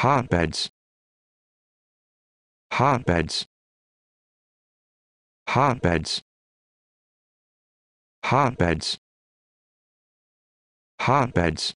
hotbeds hotbeds hotbeds hotbeds hotbeds